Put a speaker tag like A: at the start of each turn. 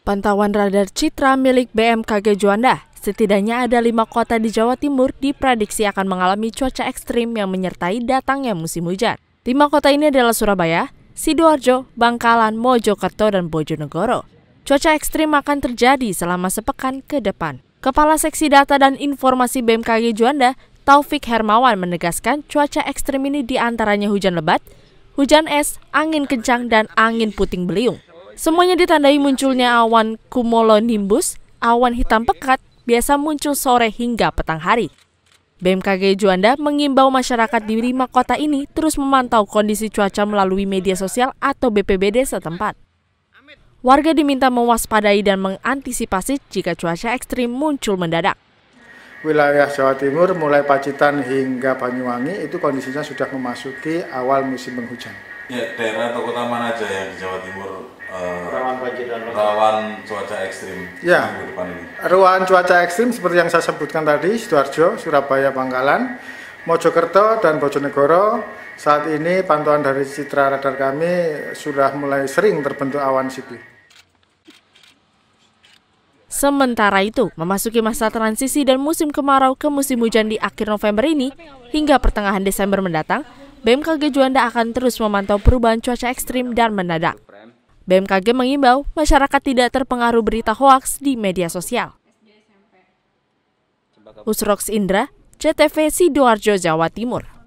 A: Pantauan radar Citra milik BMKG Juanda, setidaknya ada lima kota di Jawa Timur diprediksi akan mengalami cuaca ekstrim yang menyertai datangnya musim hujan. Lima kota ini adalah Surabaya, Sidoarjo, Bangkalan, Mojokerto, dan Bojonegoro. Cuaca ekstrim akan terjadi selama sepekan ke depan. Kepala Seksi Data dan Informasi BMKG Juanda, Taufik Hermawan menegaskan cuaca ekstrim ini diantaranya hujan lebat, hujan es, angin kencang, dan angin puting beliung. Semuanya ditandai munculnya awan cumulonimbus, awan hitam pekat, biasa muncul sore hingga petang hari. BMKG Juanda mengimbau masyarakat di lima kota ini terus memantau kondisi cuaca melalui media sosial atau BPBD setempat. Warga diminta mewaspadai dan mengantisipasi jika cuaca ekstrim muncul mendadak.
B: Wilayah Jawa Timur mulai Pacitan hingga Banyuwangi itu kondisinya sudah memasuki awal musim penghujan
A: ya daerah atau kota mana aja yang di Jawa Timur
B: uh, rawan banjir dan rawan cuaca ekstrim ya. Rawan cuaca ekstrim seperti yang saya sebutkan tadi, Sidoarjo, Surabaya, Bangkalan, Mojokerto dan Bojonegoro. Saat ini pantauan dari citra radar kami sudah mulai sering terbentuk awan sipil.
A: Sementara itu, memasuki masa transisi dan musim kemarau ke musim hujan di akhir November ini hingga pertengahan Desember mendatang, BMKG Juanda akan terus memantau perubahan cuaca ekstrim dan mendadak. BMKG mengimbau masyarakat tidak terpengaruh berita hoaks di media sosial. Usroks Indra, CTV Sidoarjo, Jawa Timur.